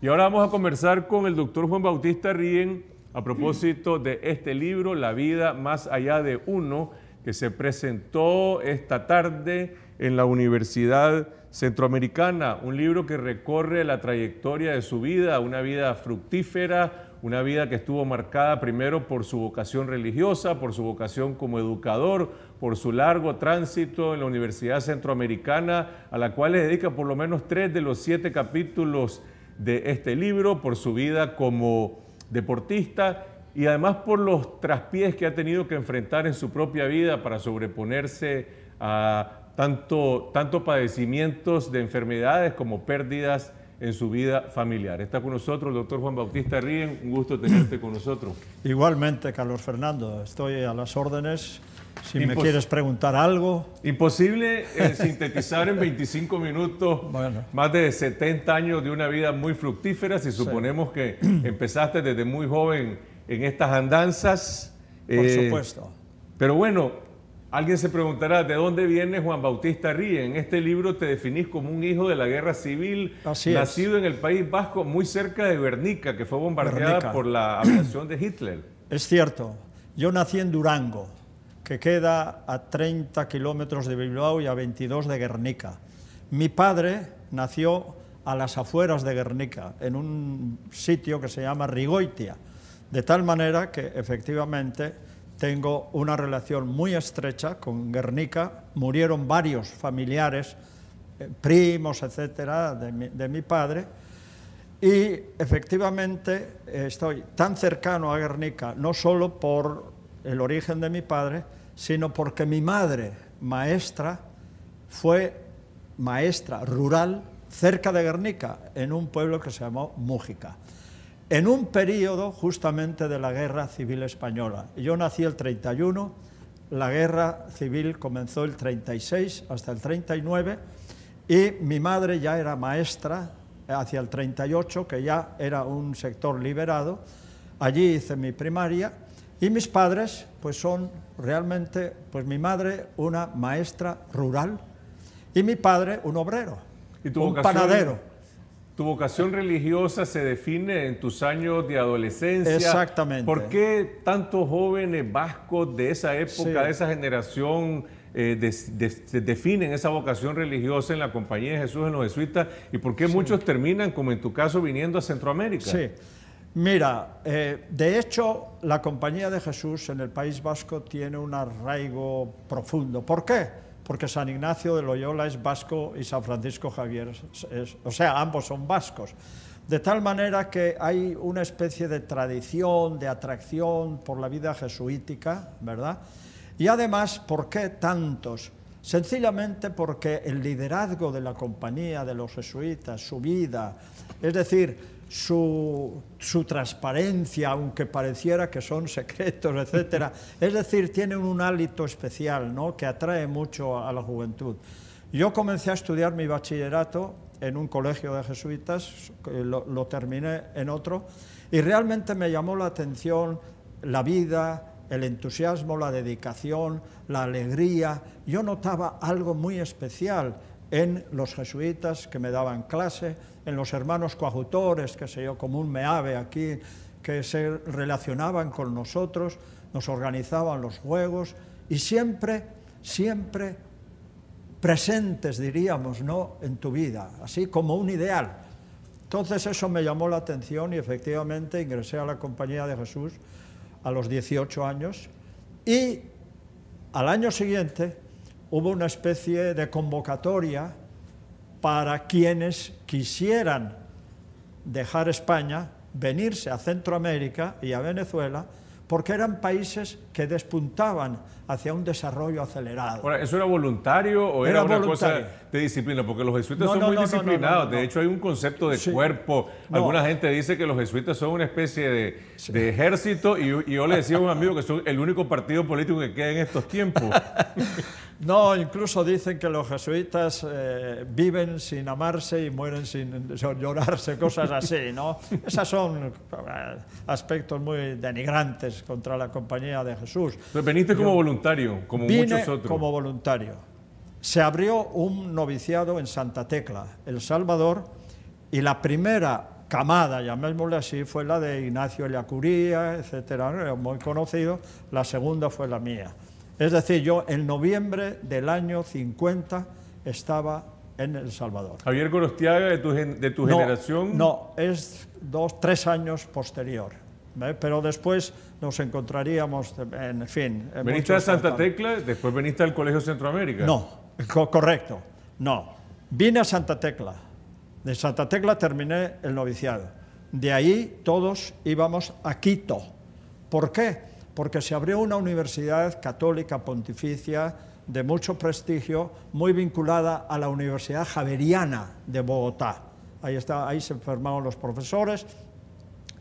Y ahora vamos a conversar con el doctor Juan Bautista Ríen a propósito de este libro, La vida más allá de uno, que se presentó esta tarde en la Universidad Centroamericana, un libro que recorre la trayectoria de su vida, una vida fructífera, una vida que estuvo marcada primero por su vocación religiosa, por su vocación como educador, por su largo tránsito en la Universidad Centroamericana, a la cual le dedica por lo menos tres de los siete capítulos de este libro, por su vida como deportista y además por los traspiés que ha tenido que enfrentar en su propia vida para sobreponerse a tanto, tanto padecimientos de enfermedades como pérdidas en su vida familiar. Está con nosotros el doctor Juan Bautista Ríen, un gusto tenerte con nosotros. Igualmente, Carlos Fernando, estoy a las órdenes si me quieres preguntar algo. Imposible eh, sintetizar en 25 minutos más de 70 años de una vida muy fructífera, si suponemos que empezaste desde muy joven en estas andanzas. Por eh, supuesto. Pero bueno, alguien se preguntará, ¿de dónde viene Juan Bautista Ríe? En este libro te definís como un hijo de la guerra civil, nacido en el País Vasco, muy cerca de Guernica, que fue bombardeada por la aviación de Hitler. Es cierto. Yo nací en Durango, que queda a 30 kilómetros de Bilbao y a 22 de Guernica. Mi padre nació a las afueras de Guernica, en un sitio que se llama Rigoitia, de tal manera que efectivamente tengo una relación muy estrecha con Guernica. Murieron varios familiares, eh, primos, etcétera, de mi, de mi padre. Y efectivamente estoy tan cercano a Guernica, no solo por el origen de mi padre, sino porque mi madre, maestra, fue maestra rural cerca de Guernica, en un pueblo que se llamó Mújica, en un periodo justamente de la Guerra Civil Española. Yo nací el 31, la Guerra Civil comenzó el 36 hasta el 39 y mi madre ya era maestra hacia el 38, que ya era un sector liberado. Allí hice mi primaria y mis padres, pues son realmente, pues mi madre una maestra rural y mi padre un obrero, un panadero. Tu vocación religiosa se define en tus años de adolescencia. Exactamente. ¿Por qué tantos jóvenes vascos de esa época, de esa generación, eh, definen esa vocación religiosa en la Compañía de Jesús en los jesuitas? ¿Y por qué muchos terminan, como en tu caso, viniendo a Centroamérica? Sí. Mira, eh, de hecho, la Compañía de Jesús en el País Vasco tiene un arraigo profundo. ¿Por qué? Porque San Ignacio de Loyola es vasco y San Francisco Javier o sea, ambos son vascos. De tal manera que hay una especie de tradición, de atracción por la vida jesuítica, ¿verdad? Y además, ¿por qué tantos? Sencillamente porque el liderazgo de la compañía, de los jesuitas, su vida, es decir, su, transparencia, aunque pareciera que son secretos, etc. Es decir, tienen un hálito especial ¿no? que atrae mucho a, la juventud. Yo comencé a estudiar mi bachillerato en un colegio de jesuitas, lo terminé en otro, y realmente me llamó la atención la vida, el entusiasmo, la dedicación, la alegría. Yo notaba algo muy especial en los jesuitas que me daban clase, en los hermanos coajutores... que se yo, como un meave aquí, que se relacionaban con nosotros, nos organizaban los juegos y siempre, siempre presentes, diríamos, ¿no?, en tu vida, así como un ideal. Entonces eso me llamó la atención y efectivamente ingresé a la Compañía de Jesús a los 18 años y al año siguiente hubo una especie de convocatoria para quienes quisieran dejar España, venirse a Centroamérica y a Venezuela, porque eran países que despuntaban hacia un desarrollo acelerado. ¿eso era voluntario o era, una cosa de disciplina? Porque los jesuitas son muy disciplinados. de hecho, hay un concepto de cuerpo. Alguna gente dice que los jesuitas son una especie de, ejército y, y, yo le decía a un amigo que son el único partido político que queda en estos tiempos. No, incluso dicen que los jesuitas eh, viven sin amarse y mueren sin llorarse, cosas así, ¿no? Esas son eh, aspectos muy denigrantes contra la compañía de Jesús. veniste como voluntario, como muchos otros. como voluntario. Se abrió un noviciado en Santa Tecla, El Salvador, y la primera camada, llamémosle así, fue la de Ignacio Ellacuría, etcétera, muy conocido. La segunda fue la mía. Es decir, yo en noviembre del año 50 estaba en El Salvador. Javier Gorostiaga, de tu, generación. No, es dos, tres años posterior. Pero después nos encontraríamos, en fin. ¿Veniste a Santa Tecla? ¿Después veniste al Colegio Centroamérica? No, correcto. No. Vine a Santa Tecla. De Santa Tecla terminé el noviciado. De ahí todos íbamos a Quito. ¿Por qué? porque se abrió una universidad católica pontificia de mucho prestigio, muy vinculada a la Universidad Javeriana de Bogotá. Ahí, está, ahí se enfermaron los profesores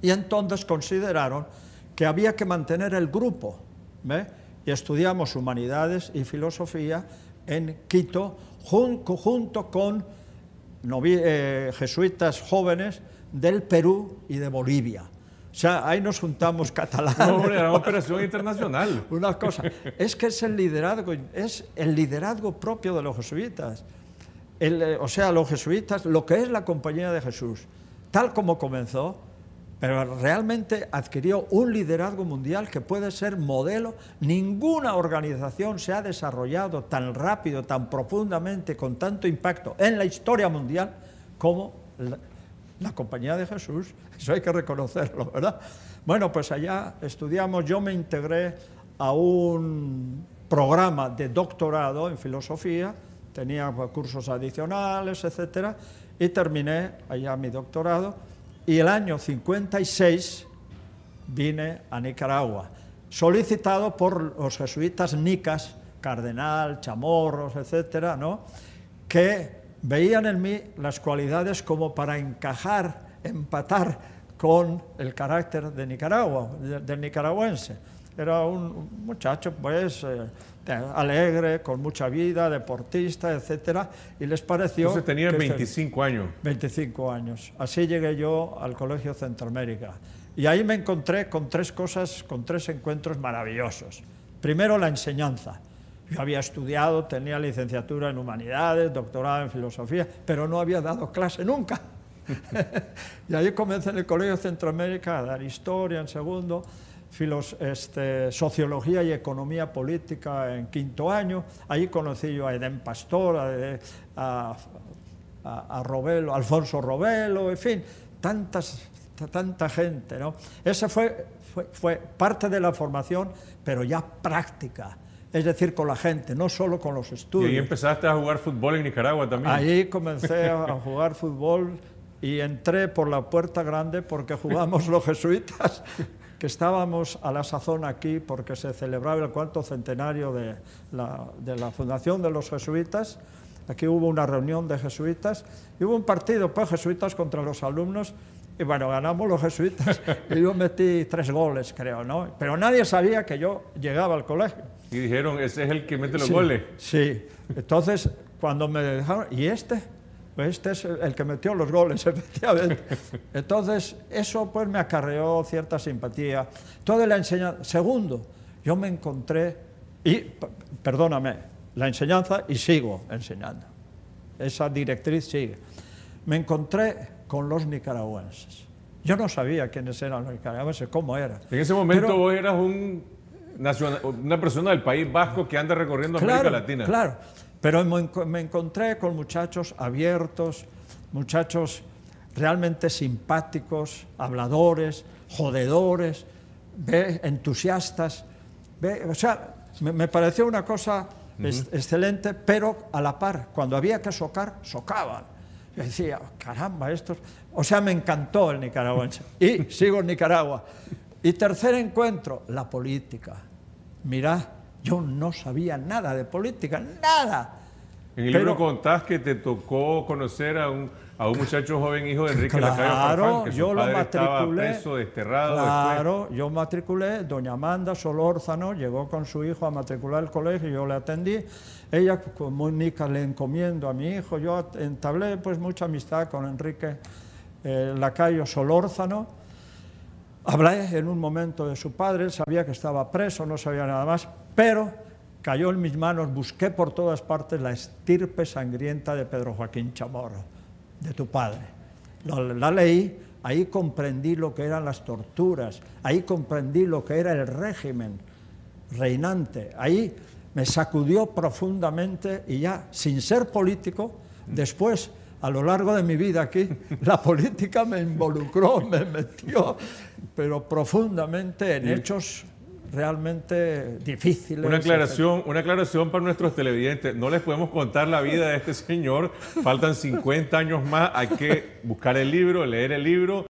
y entonces consideraron que había que mantener el grupo. Y estudiamos humanidades y filosofía en Quito junto con eh, jesuitas jóvenes del Perú y de Bolivia sea, ahí nos juntamos catalanes. era una operación internacional. Una cosa. Es que es el liderazgo, es el propio de los jesuitas. Eh, o sea, los jesuitas, lo que es la Compañía de Jesús, tal como comenzó, pero realmente adquirió un liderazgo mundial que puede ser modelo. Ninguna organización se ha desarrollado tan rápido, tan profundamente, con tanto impacto en la historia mundial como la compañía de Jesús, eso hay que reconocerlo, ¿verdad? Bueno, pues allá estudiamos, yo me integré a un programa de doctorado en filosofía, tenía cursos adicionales, etcétera, y terminé allá mi doctorado, y el año 56 vine a Nicaragua, solicitado por los jesuitas nicas, Cardenal, Chamorros, etcétera, ¿no? que veían en mí las cualidades como para encajar, empatar con el carácter de Nicaragua, del nicaragüense. Era un muchacho, pues, eh, alegre, con mucha vida, deportista, etcétera, y les pareció... Entonces tenía 25 este años. 25 años. Así llegué yo al Colegio Centroamérica. Y ahí me encontré con tres cosas, con tres encuentros maravillosos. Primero, la enseñanza. Yo había estudiado, tenía licenciatura en humanidades, doctorado en filosofía, pero no había dado clase nunca. y ahí comencé en el Colegio Centroamérica a dar historia en segundo, este, sociología y economía política en quinto año. Ahí conocí yo a Edén Pastor, a, Alfonso Robelo, en fin, tantas, tanta gente. Esa fue parte de la formación, pero ya práctica es decir, con la gente, no solo con los estudios. Y empezaste a jugar fútbol en Nicaragua también. Ahí comencé a jugar fútbol y entré por la puerta grande porque jugamos los jesuitas, que estábamos a la sazón aquí porque se celebraba el cuarto centenario de la, fundación de los jesuitas. Aquí hubo una reunión de jesuitas y hubo un partido, pues jesuitas contra los alumnos, y bueno, ganamos los jesuitas y yo metí tres goles, creo, ¿no? Pero nadie sabía que yo llegaba al colegio. Y dijeron, ese es el que mete los goles. Sí, entonces cuando me dejaron, ¿y este? Pues este es el que metió los goles, efectivamente. Entonces eso pues me acarreó cierta simpatía. Toda la enseñanza. Segundo, yo me encontré, y perdóname, la enseñanza y sigo enseñando. Esa directriz sigue. Me encontré con los nicaragüenses. Yo no sabía quiénes eran los nicaragüenses, cómo eran. En ese momento vos eras un una persona del País Vasco que anda recorriendo América Latina. Claro, pero me encontré con muchachos abiertos, muchachos realmente simpáticos, habladores, jodedores, entusiastas. O sea, me, pareció una cosa excelente, pero a la par, cuando había que socar, socaban. Yo decía, oh, caramba, estos... O sea, me encantó el nicaragüense. y sigo en Nicaragua. Y tercer encuentro, la política. Mirá, yo no sabía nada de política, nada. En el libro contás que te tocó conocer a un, muchacho joven hijo de Enrique Lacayo Farfán, Claro, yo lo matriculé, preso, desterrado. Claro, yo matriculé, doña Amanda Solórzano llegó con su hijo a matricular el colegio, y yo le atendí. Ella comunica, le encomiendo a mi hijo, yo entablé pues mucha amistad con Enrique eh, Lacayo Solórzano Hablé en un momento de su padre, él sabía que estaba preso, no sabía nada más, pero cayó en mis manos, busqué por todas partes la estirpe sangrienta de Pedro Joaquín Chamorro, de tu padre. La, leí, ahí comprendí lo que eran las torturas, ahí comprendí lo que era el régimen reinante, ahí me sacudió profundamente y ya, sin ser político, después a lo largo de mi vida aquí, la política me involucró, me metió, pero profundamente en hechos realmente difíciles. Una aclaración, una aclaración para nuestros televidentes. No les podemos contar la vida de este señor. Faltan 50 años más. Hay que buscar el libro, leer el libro